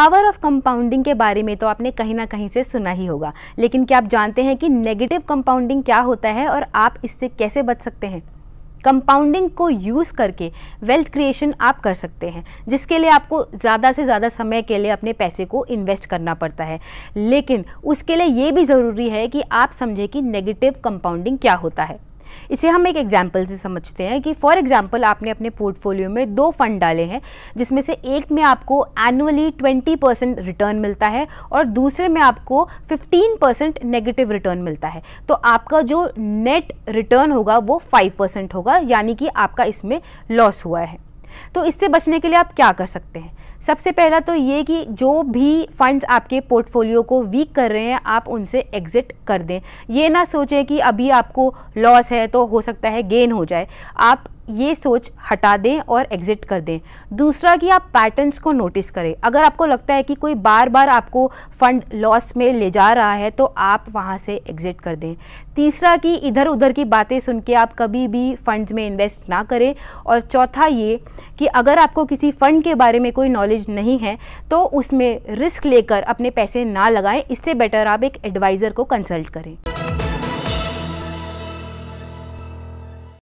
power of compounding के बारे में तो आपने कहीं ना कहीं से सुना ही होगा लेकिन क्या आप जानते हैं कि नेगेटिव कंपाउंडिंग क्या होता है और आप इससे कैसे बच सकते हैं कंपाउंडिंग को यूज़ करके वेल्थ क्रिएशन आप कर सकते हैं जिसके लिए आपको ज़्यादा से ज़्यादा समय के लिए अपने पैसे को इन्वेस्ट करना पड़ता है लेकिन उसके लिए ये भी ज़रूरी है कि आप समझें कि नेगेटिव कंपाउंडिंग क्या होता है इसे हम एक एग्जाम्पल से समझते हैं कि फॉर एग्जाम्पल आपने अपने पोर्टफोलियो में दो फंड डाले हैं जिसमें से एक में आपको एनुअली 20 परसेंट रिटर्न मिलता है और दूसरे में आपको 15 परसेंट नेगेटिव रिटर्न मिलता है तो आपका जो नेट रिटर्न होगा वो 5 परसेंट होगा यानी कि आपका इसमें लॉस हुआ है तो इससे बचने के लिए आप क्या कर सकते हैं सबसे पहला तो ये कि जो भी फंड्स आपके पोर्टफोलियो को वीक कर रहे हैं आप उनसे एग्ज़िट कर दें ये ना सोचें कि अभी आपको लॉस है तो हो सकता है गेन हो जाए आप ये सोच हटा दें और एग्ज़िट कर दें दूसरा कि आप पैटर्न्स को नोटिस करें अगर आपको लगता है कि कोई बार बार आपको फ़ंड लॉस में ले जा रहा है तो आप वहाँ से एग्ज़िट कर दें तीसरा कि इधर उधर की बातें सुन के आप कभी भी फ़ंड्स में इन्वेस्ट ना करें और चौथा ये कि अगर आपको किसी फ़ंड के बारे में कोई नॉलेज नहीं है तो उसमें रिस्क लेकर अपने पैसे ना लगाएं इससे बेटर आप एक एडवाइज़र को कंसल्ट करें